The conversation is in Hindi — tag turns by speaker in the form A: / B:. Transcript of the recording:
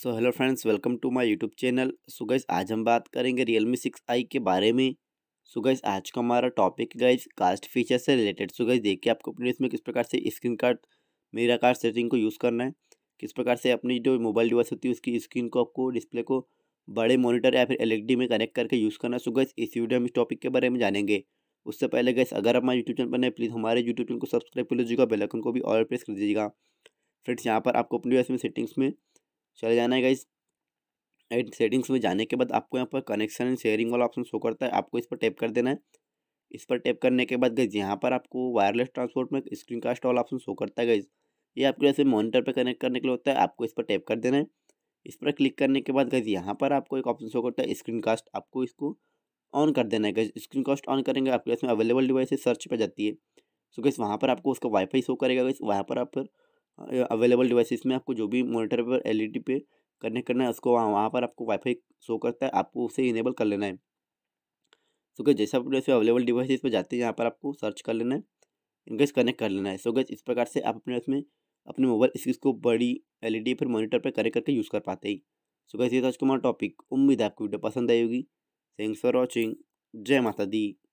A: so hello friends welcome to my YouTube channel so आज हम बात करेंगे रियलमी सिक्स आई के बारे में सो आज का हमारा टॉपिक गाइज कास्ट फीचर से रिलेटेड सो गाइज देखिए आपको अपने इसमें किस प्रकार से स्क्रीन कार्ड मेरा कार्ड सेटिंग को यूज़ करना है किस प्रकार से अपनी जो मोबाइल डिवाइस होती है उसकी स्क्रीन को आपको डिस्प्ले को बड़े मोनिटर या फिर एल e में कनेक्ट करके यूज़ करना है सो इस वीडियो हम इस टॉपिक के बारे में जानेंगे उससे पहले गैस अगर आप हमारे यूट्यूब चैनल पर प्लीज़ हमारे यूट्यूब चैनल को सब्सक्राइब कर लीजिएगा बेलकन को भी ऑल प्रेस कर दीजिएगा फ्रेंड्स यहाँ पर आपको अपनी डिवाइस में सेटिंग्स में चले जाना है गाइस एड सेटिंग्स में जाने के बाद आपको यहाँ पर कनेक्शन एंड शेयरिंग वाला ऑप्शन शो करता है आपको इस पर टैप कर देना है इस पर टैप करने के बाद गई यहाँ पर आपको वायरलेस ट्रांसपोर्ट में स्क्रीन कास्ट वाला ऑप्शन शो करता है गाइज ये आपके जैसे मॉनिटर पर कनेक्ट करने के लिए होता है आपको इस पर टैप कर देना है इस पर क्लिक करने के बाद गई यहाँ पर आपको एक ऑप्शन शो करता है स्क्रीन कास्ट आपको इसको ऑन कर देना है गज स्क्रीन कास्ट ऑन करेंगे आपके में अवेलेबल डिवाइस सर्च पर जाती है सो गैस वहाँ पर आपको उसका वाईफाई शो करेगा गई वहाँ पर आप अवेलेबल डिवाइसिस में आपको जो भी मोनिटर पर एलईडी पे कनेक्ट e करना है उसको वहाँ वहाँ पर आपको वाईफाई शो करता है आपको उसे इनेबल कर लेना है सो गैस जैसे आप जैसे अवेलेबल डिवाइसिस पर जाते हैं यहाँ पर आपको सर्च कर लेना है इनकेस कनेक्ट कर लेना है सो गैस इस प्रकार से आप अपने उसमें अपने मोबाइल स्क्रीन को बड़ी एल ई डी पर कनेक्ट करके यूज़ कर पाते ही सो गैस ये था आज का हमारा टॉपिक उम्मीद है आपको वीडियो पसंद आई होगी थैंक्स फॉर वॉचिंग जय माता दी